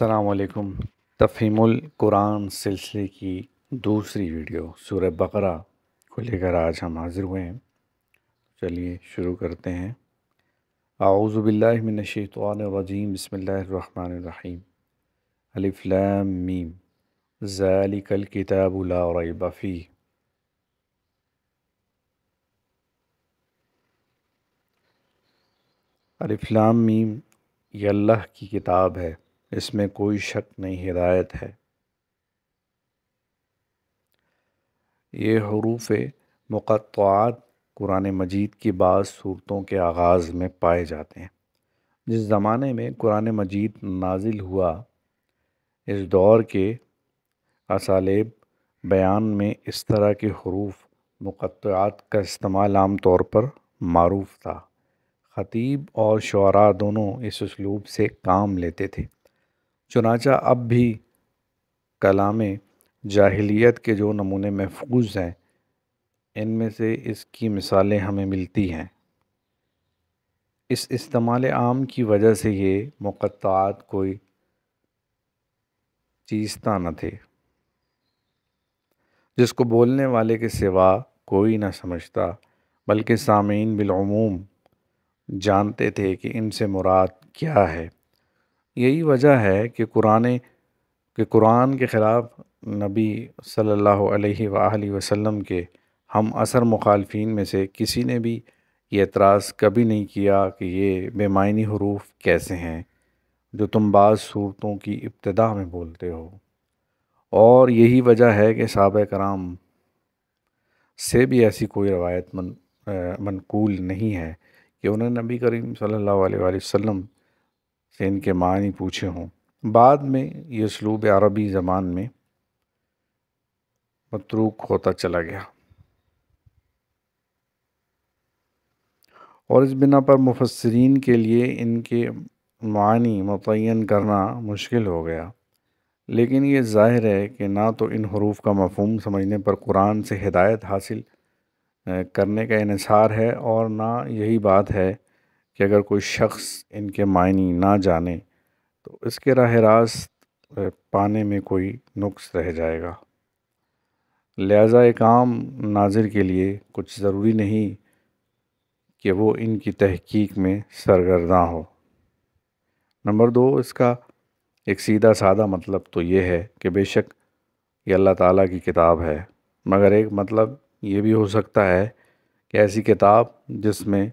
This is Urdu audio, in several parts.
السلام علیکم تفہیم القرآن سلسلے کی دوسری ویڈیو سورہ بقرہ کو لے کر آج ہم حاضر ہوئے ہیں چلیے شروع کرتے ہیں اعوذ باللہ من الشیطان الرجیم بسم اللہ الرحمن الرحیم الف لام میم ذالک الکتاب لا ریب فیہ الف لام میم یہ اللہ کی کتاب ہے اس میں کوئی شک نہیں ہدایت ہے یہ حروف مقطعات قرآن مجید کی بعض صورتوں کے آغاز میں پائے جاتے ہیں جس زمانے میں قرآن مجید نازل ہوا اس دور کے اسالیب بیان میں اس طرح کے حروف مقطعات کا استعمال عام طور پر معروف تھا خطیب اور شعراء دونوں اس اسلوب سے کام لیتے تھے چنانچہ اب بھی کلام جاہلیت کے جو نمونے محفوظ ہیں ان میں سے اس کی مثالیں ہمیں ملتی ہیں اس استعمال عام کی وجہ سے یہ مقطعات کوئی چیزتا نہ تھے جس کو بولنے والے کے سوا کوئی نہ سمجھتا بلکہ سامعین بالعموم جانتے تھے کہ ان سے مراد کیا ہے یہی وجہ ہے کہ قرآن کہ قرآن کے خلاف نبی صلی اللہ علیہ وآلہ وسلم کے ہم اثر مخالفین میں سے کسی نے بھی یہ اعتراض کبھی نہیں کیا کہ یہ بے معنی حروف کیسے ہیں جو تم بعض صورتوں کی ابتدا میں بولتے ہو اور یہی وجہ ہے کہ صحابہ کرام سے بھی ایسی کوئی روایت من منقول نہیں ہے کہ انہوں نے نبی کریم صلی اللہ علیہ وآلہ وسلم سے ان کے معنی پوچھے ہوں بعد میں یہ اسلوب عربی زبان میں متروک ہوتا چلا گیا اور اس بنا پر مفسرین کے لیے ان کے معنی متعین کرنا مشکل ہو گیا لیکن یہ ظاہر ہے کہ نہ تو ان حروف کا مفہوم سمجھنے پر قرآن سے ہدایت حاصل کرنے کا انحصار ہے اور نہ یہی بات ہے کہ اگر کوئی شخص ان کے معنی نہ جانے تو اس کے راہ راست پانے میں کوئی نقص رہ جائے گا لہذا ایک عام ناظر کے لیے کچھ ضروری نہیں کہ وہ ان کی تحقیق میں سرگردہ ہو نمبر دو اس کا ایک سیدھا سادہ مطلب تو یہ ہے کہ بے شک یہ اللہ تعالیٰ کی کتاب ہے مگر ایک مطلب یہ بھی ہو سکتا ہے کہ ایسی کتاب جس میں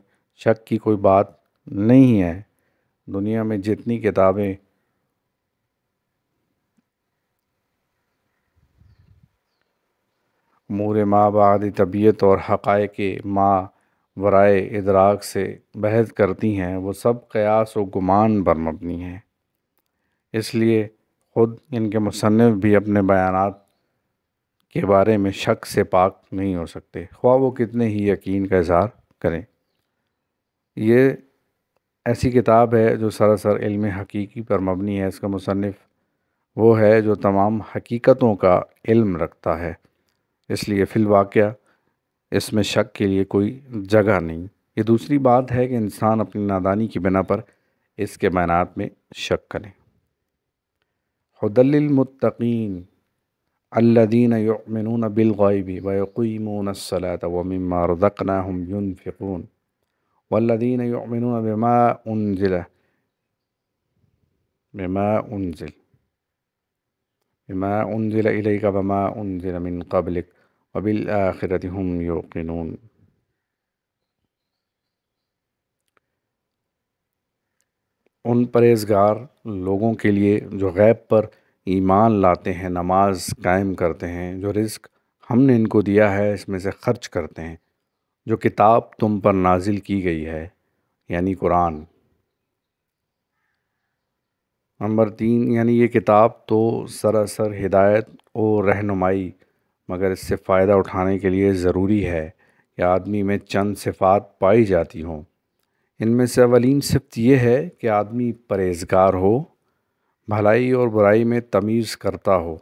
شک کی کوئی بات نہیں ہے دنیا میں جتنی کتابیں امور ماں بعد طبیعت اور حقائق ماں ورائے ادراک سے بحث کرتی ہیں وہ سب قیاس و گمان پر مبنی ہیں اس لیے خود ان کے مصنف بھی اپنے بیانات کے بارے میں شک سے پاک نہیں ہو سکتے خواہ وہ کتنے ہی یقین کا اظہار کریں یہ ایسی کتاب ہے جو سراسر علم حقیقی پر مبنی ہے اس کا مصنف وہ ہے جو تمام حقیقتوں کا علم رکھتا ہے اس لیے فی الواقعہ اس میں شک کے لیے کوئی جگہ نہیں یہ دوسری بات ہے کہ انسان اپنی نادانی کی بنا پر اس کے معنات میں شک کریں کرے حدلمطقین الدین بالغیبی بہ الصلاة ومما رزقناهم فقون والذین یؤمنون بما انزل بما انزل بما انزل الیک بما انزل من قبلک وبالآخرت هم یوقنون ان پریزگار لوگوں کے لیے جو غیب پر ایمان لاتے ہیں نماز قائم کرتے ہیں جو رزق ہم نے ان کو دیا ہے اس میں سے خرچ کرتے ہیں جو کتاب تم پر نازل کی گئی ہے یعنی قرآن نمبر تین یعنی یہ کتاب تو سراسر ہدایت اور رہنمائی مگر اس سے فائدہ اٹھانے کے لیے ضروری ہے کہ آدمی میں چند صفات پائی جاتی ہوں ان میں سے اولین صفت یہ ہے کہ آدمی پرہیزگار ہو بھلائی اور برائی میں تمیز کرتا ہو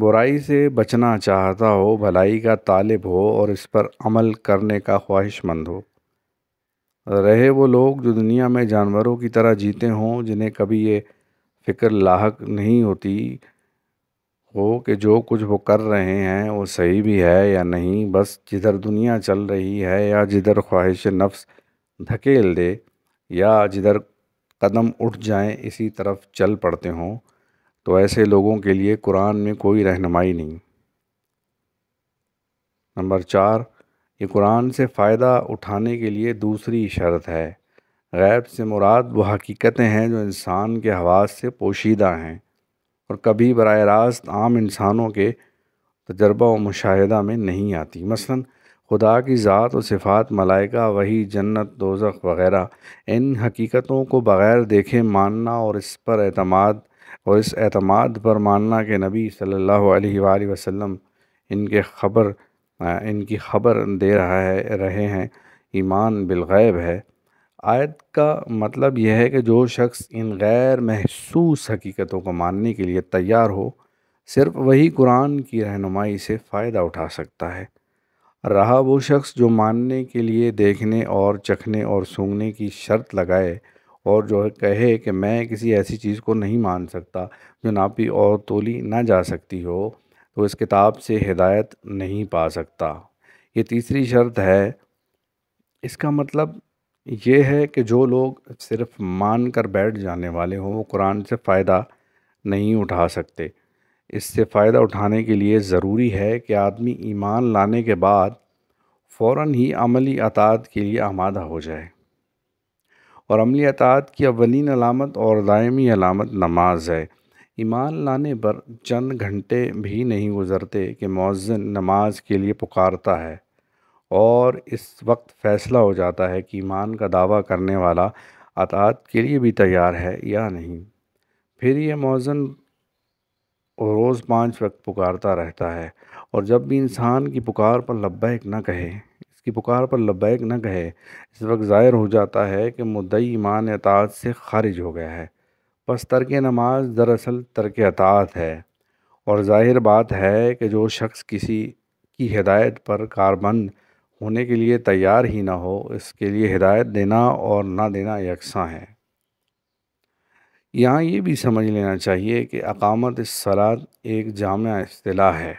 برائی سے بچنا چاہتا ہو بھلائی کا طالب ہو اور اس پر عمل کرنے کا خواہش مند ہو رہے وہ لوگ جو دنیا میں جانوروں کی طرح جیتے ہوں جنہیں کبھی یہ فکر لاحق نہیں ہوتی ہو کہ جو کچھ وہ کر رہے ہیں وہ صحیح بھی ہے یا نہیں بس جدھر دنیا چل رہی ہے یا جدھر خواہش نفس دھکیل دے یا جدھر قدم اٹھ جائیں اسی طرف چل پڑتے ہوں تو ایسے لوگوں کے لیے قرآن میں کوئی رہنمائی نہیں نمبر چار یہ قرآن سے فائدہ اٹھانے کے لیے دوسری شرط ہے غیب سے مراد وہ حقیقتیں ہیں جو انسان کے حواس سے پوشیدہ ہیں اور کبھی براہ راست عام انسانوں کے تجربہ و مشاہدہ میں نہیں آتی مثلا خدا کی ذات و صفات ملائکہ وہی جنت دوزخ وغیرہ ان حقیقتوں کو بغیر دیکھے ماننا اور اس پر اعتماد اور اس اعتماد پر ماننا کہ نبی صلی اللہ علیہ وآلہ وسلم ان کے خبر ان کی خبر دے رہا ہے رہے ہیں ایمان بالغیب ہے آیت کا مطلب یہ ہے کہ جو شخص ان غیر محسوس حقیقتوں کو ماننے کے لیے تیار ہو صرف وہی قرآن کی رہنمائی سے فائدہ اٹھا سکتا ہے رہا وہ شخص جو ماننے کے لیے دیکھنے اور چکھنے اور سونگنے کی شرط لگائے اور جو ہے کہے کہ میں کسی ایسی چیز کو نہیں مان سکتا جو ناپی اور تولی نہ جا سکتی ہو تو اس کتاب سے ہدایت نہیں پا سکتا یہ تیسری شرط ہے اس کا مطلب یہ ہے کہ جو لوگ صرف مان کر بیٹھ جانے والے ہوں وہ قرآن سے فائدہ نہیں اٹھا سکتے اس سے فائدہ اٹھانے کے لیے ضروری ہے کہ آدمی ایمان لانے کے بعد فوراً ہی عملی اطاعت کے لیے آمادہ ہو جائے اور عملی اطاعت کی اولین علامت اور دائمی علامت نماز ہے ایمان لانے پر چند گھنٹے بھی نہیں گزرتے کہ مؤذن نماز کے لیے پکارتا ہے اور اس وقت فیصلہ ہو جاتا ہے کہ ایمان کا دعویٰ کرنے والا اطاعت کے لیے بھی تیار ہے یا نہیں پھر یہ مؤذن روز پانچ وقت پکارتا رہتا ہے اور جب بھی انسان کی پکار پر لبیک نہ کہے کی پکار پر لبیک نہ کہے اس وقت ظاہر ہو جاتا ہے کہ مدعی ایمان اطاعت سے خارج ہو گیا ہے پس ترک نماز دراصل ترک اطاعت ہے اور ظاہر بات ہے کہ جو شخص کسی کی ہدایت پر کاربند ہونے کے لیے تیار ہی نہ ہو اس کے لیے ہدایت دینا اور نہ دینا یکساں ہے یہاں یہ بھی سمجھ لینا چاہیے کہ اقامت اس ایک جامعہ اصطلاح ہے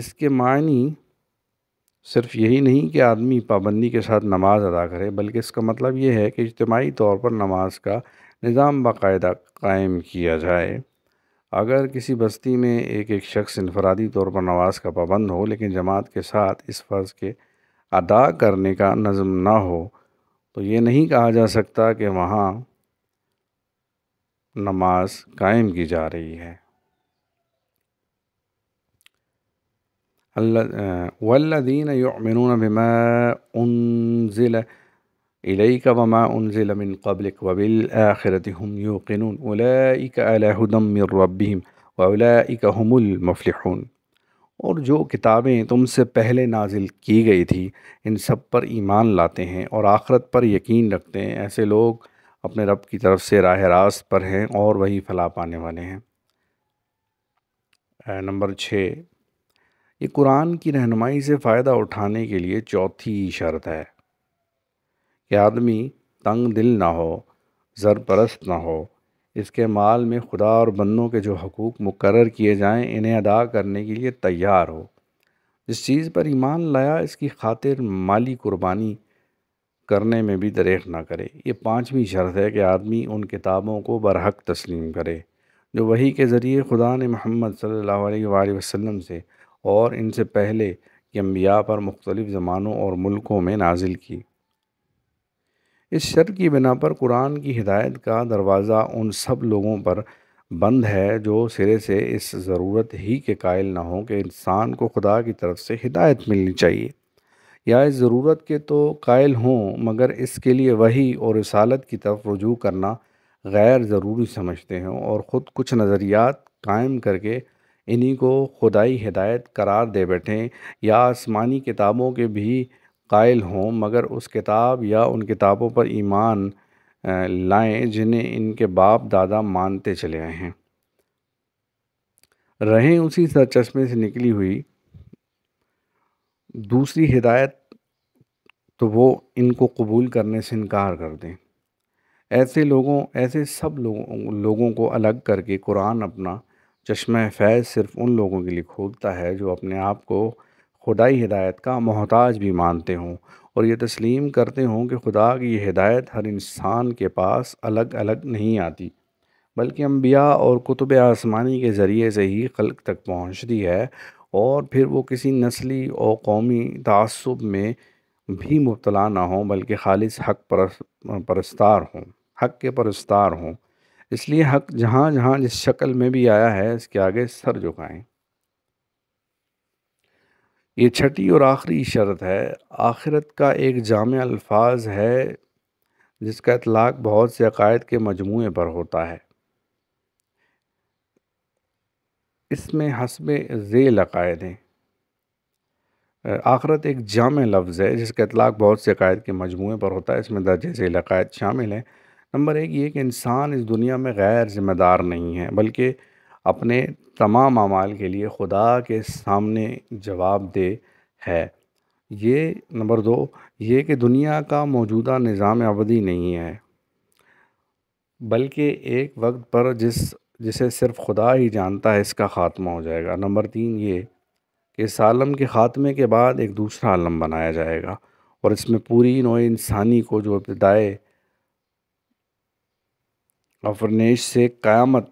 اس کے معنی صرف یہی نہیں کہ آدمی پابندی کے ساتھ نماز ادا کرے بلکہ اس کا مطلب یہ ہے کہ اجتماعی طور پر نماز کا نظام باقاعدہ قائم کیا جائے اگر کسی بستی میں ایک ایک شخص انفرادی طور پر نماز کا پابند ہو لیکن جماعت کے ساتھ اس فرض کے ادا کرنے کا نظم نہ ہو تو یہ نہیں کہا جا سکتا کہ وہاں نماز قائم کی جا رہی ہے بما وما من ذیل قبل هم ہم اور جو کتابیں تم سے پہلے نازل کی گئی تھی ان سب پر ایمان لاتے ہیں اور آخرت پر یقین رکھتے ہیں ایسے لوگ اپنے رب کی طرف سے راہ راست پر ہیں اور وہی فلا پانے والے ہیں نمبر چھ یہ قرآن کی رہنمائی سے فائدہ اٹھانے کے لیے چوتھی شرط ہے کہ آدمی تنگ دل نہ ہو زر پرست نہ ہو اس کے مال میں خدا اور بندوں کے جو حقوق مقرر کیے جائیں انہیں ادا کرنے کے لیے تیار ہو جس چیز پر ایمان لایا اس کی خاطر مالی قربانی کرنے میں بھی دریخ نہ کرے یہ پانچویں شرط ہے کہ آدمی ان کتابوں کو برحق تسلیم کرے جو وہی کے ذریعے خدا نے محمد صلی اللہ علیہ وآلہ وسلم سے اور ان سے پہلے انبیاء پر مختلف زمانوں اور ملکوں میں نازل کی اس شرط کی بنا پر قرآن کی ہدایت کا دروازہ ان سب لوگوں پر بند ہے جو سرے سے اس ضرورت ہی کے قائل نہ ہوں کہ انسان کو خدا کی طرف سے ہدایت ملنی چاہیے یا اس ضرورت کے تو قائل ہوں مگر اس کے لیے وہی اور رسالت کی طرف رجوع کرنا غیر ضروری سمجھتے ہوں اور خود کچھ نظریات قائم کر کے انہی کو خدائی ہدایت قرار دے بیٹھیں یا آسمانی کتابوں کے بھی قائل ہوں مگر اس کتاب یا ان کتابوں پر ایمان لائیں جنہیں ان کے باپ دادا مانتے چلے آئے ہیں رہیں اسی سرچشمے سے نکلی ہوئی دوسری ہدایت تو وہ ان کو قبول کرنے سے انکار کر دیں ایسے لوگوں ایسے سب لوگوں لوگوں کو الگ کر کے قرآن اپنا چشمہ فیض صرف ان لوگوں کے لیے کھولتا ہے جو اپنے آپ کو خدائی ہدایت کا محتاج بھی مانتے ہوں اور یہ تسلیم کرتے ہوں کہ خدا کی یہ ہدایت ہر انسان کے پاس الگ الگ نہیں آتی بلکہ انبیاء اور کتب آسمانی کے ذریعے سے ہی خلق تک پہنچتی ہے اور پھر وہ کسی نسلی اور قومی تعصب میں بھی مبتلا نہ ہوں بلکہ خالص حق پرستار ہوں حق کے پرستار ہوں اس لیے حق جہاں جہاں جس شکل میں بھی آیا ہے اس کے آگے سر جھکائیں یہ چھٹی اور آخری شرط ہے آخرت کا ایک جامع الفاظ ہے جس کا اطلاق بہت سے عقائد کے مجموعے پر ہوتا ہے اس میں حسب ذیل عقائد ہیں آخرت ایک جامع لفظ ہے جس کا اطلاق بہت سے عقائد کے مجموعے پر ہوتا ہے اس میں درجہ ذیل عقائد شامل ہیں نمبر ایک یہ کہ انسان اس دنیا میں غیر ذمہ دار نہیں ہے بلکہ اپنے تمام اعمال کے لیے خدا کے سامنے جواب دہ ہے یہ نمبر دو یہ کہ دنیا کا موجودہ نظام ابدی نہیں ہے بلکہ ایک وقت پر جس جسے صرف خدا ہی جانتا ہے اس کا خاتمہ ہو جائے گا نمبر تین یہ کہ اس عالم کے خاتمے کے بعد ایک دوسرا عالم بنایا جائے گا اور اس میں پوری نوع انسانی کو جو ابتدائے افرنیش سے قیامت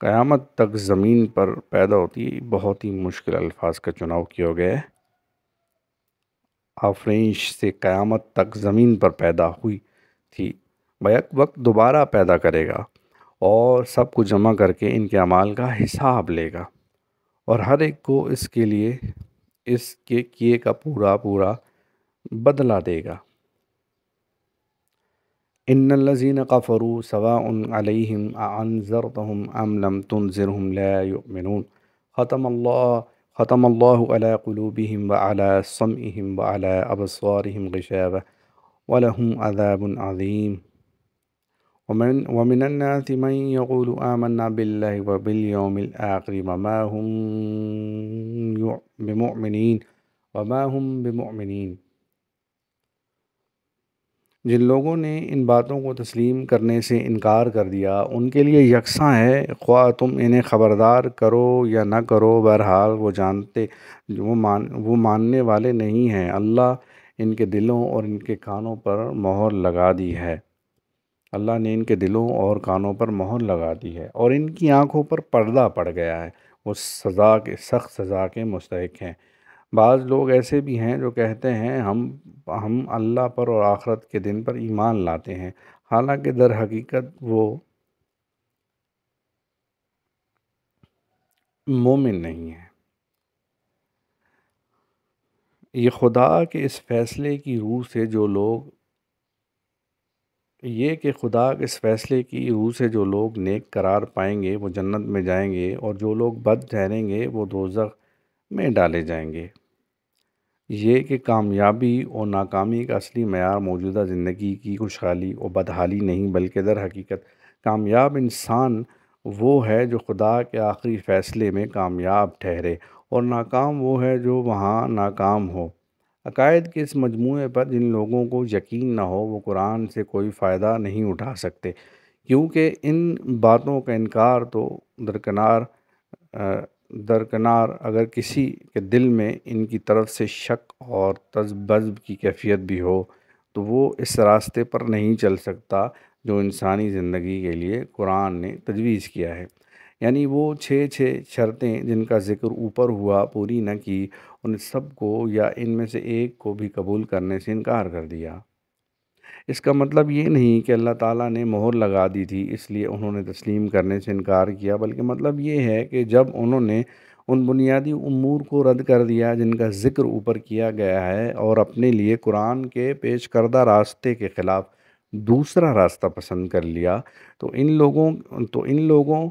قیامت تک زمین پر پیدا ہوتی ہے بہت ہی مشکل الفاظ کا چناؤ کیا گیا ہے آفرینش سے قیامت تک زمین پر پیدا ہوئی تھی بیک وقت دوبارہ پیدا کرے گا اور سب کو جمع کر کے ان کے عمال کا حساب لے گا اور ہر ایک کو اس کے لیے اس کے کیے کا پورا پورا بدلہ دے گا إن الذين كفروا سواء عليهم أأنذرتهم أم لم تنذرهم لا يؤمنون ختم الله ختم الله على قلوبهم وعلى سمعهم وعلى أبصارهم غشاوة ولهم عذاب عظيم ومن, ومن الناس من يقول آمنا بالله وباليوم الآخر وما هم بمؤمنين وما هم بمؤمنين جن لوگوں نے ان باتوں کو تسلیم کرنے سے انکار کر دیا ان کے لیے یکساں ہے خواہ تم انہیں خبردار کرو یا نہ کرو بہرحال وہ جانتے وہ مان وہ ماننے والے نہیں ہیں اللہ ان کے دلوں اور ان کے کانوں پر مہر لگا دی ہے اللہ نے ان کے دلوں اور کانوں پر مہر لگا دی ہے اور ان کی آنکھوں پر پردہ پڑ گیا ہے وہ سزا کے سخت سزا کے مستحق ہیں بعض لوگ ایسے بھی ہیں جو کہتے ہیں ہم ہم اللہ پر اور آخرت کے دن پر ایمان لاتے ہیں حالانکہ در حقیقت وہ مومن نہیں ہے یہ خدا کے اس فیصلے کی روح سے جو لوگ یہ کہ خدا کے اس فیصلے کی روح سے جو لوگ نیک قرار پائیں گے وہ جنت میں جائیں گے اور جو لوگ بد ٹھہریں گے وہ دوزخ میں ڈالے جائیں گے یہ کہ کامیابی اور ناکامی کا اصلی معیار موجودہ زندگی کی خوشحالی اور بدحالی نہیں بلکہ در حقیقت کامیاب انسان وہ ہے جو خدا کے آخری فیصلے میں کامیاب ٹھہرے اور ناکام وہ ہے جو وہاں ناکام ہو عقائد کے اس مجموعے پر جن لوگوں کو یقین نہ ہو وہ قرآن سے کوئی فائدہ نہیں اٹھا سکتے کیونکہ ان باتوں کا انکار تو درکنار درکنار اگر کسی کے دل میں ان کی طرف سے شک اور تذبذب کی کیفیت بھی ہو تو وہ اس راستے پر نہیں چل سکتا جو انسانی زندگی کے لیے قرآن نے تجویز کیا ہے یعنی وہ چھ چھ شرطیں جن کا ذکر اوپر ہوا پوری نہ کی ان سب کو یا ان میں سے ایک کو بھی قبول کرنے سے انکار کر دیا اس کا مطلب یہ نہیں کہ اللہ تعالیٰ نے مہر لگا دی تھی اس لیے انہوں نے تسلیم کرنے سے انکار کیا بلکہ مطلب یہ ہے کہ جب انہوں نے ان بنیادی امور کو رد کر دیا جن کا ذکر اوپر کیا گیا ہے اور اپنے لیے قرآن کے پیش کردہ راستے کے خلاف دوسرا راستہ پسند کر لیا تو ان لوگوں تو ان لوگوں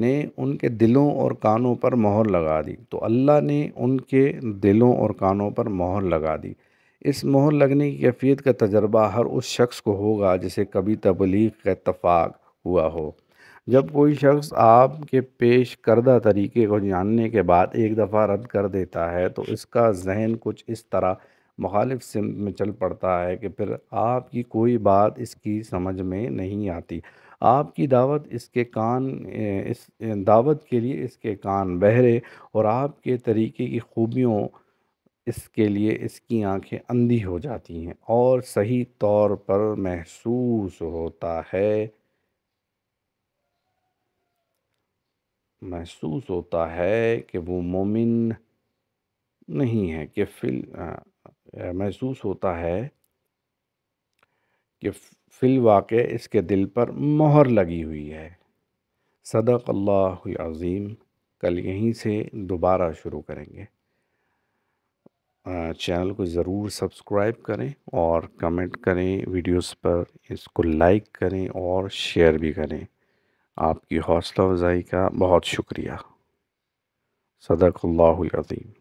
نے ان کے دلوں اور کانوں پر مہر لگا دی تو اللہ نے ان کے دلوں اور کانوں پر مہر لگا دی اس مہر لگنے کی کیفیت کا تجربہ ہر اس شخص کو ہوگا جسے کبھی تبلیغ کا اتفاق ہوا ہو جب کوئی شخص آپ کے پیش کردہ طریقے کو جاننے کے بعد ایک دفعہ رد کر دیتا ہے تو اس کا ذہن کچھ اس طرح مخالف سمت میں چل پڑتا ہے کہ پھر آپ کی کوئی بات اس کی سمجھ میں نہیں آتی آپ کی دعوت اس کے کان اس دعوت کے لیے اس کے کان بہرے اور آپ کے طریقے کی خوبیوں اس کے لیے اس کی آنکھیں اندھی ہو جاتی ہیں اور صحیح طور پر محسوس ہوتا ہے محسوس ہوتا ہے کہ وہ مومن نہیں ہے کہ فل محسوس ہوتا ہے کہ فی الواقع اس کے دل پر مہر لگی ہوئی ہے صدق اللہ عظیم کل یہیں سے دوبارہ شروع کریں گے چینل کو ضرور سبسکرائب کریں اور کمنٹ کریں ویڈیوز پر اس کو لائک کریں اور شیئر بھی کریں آپ کی حوصلہ افزائی کا بہت شکریہ صدق اللہ العظیم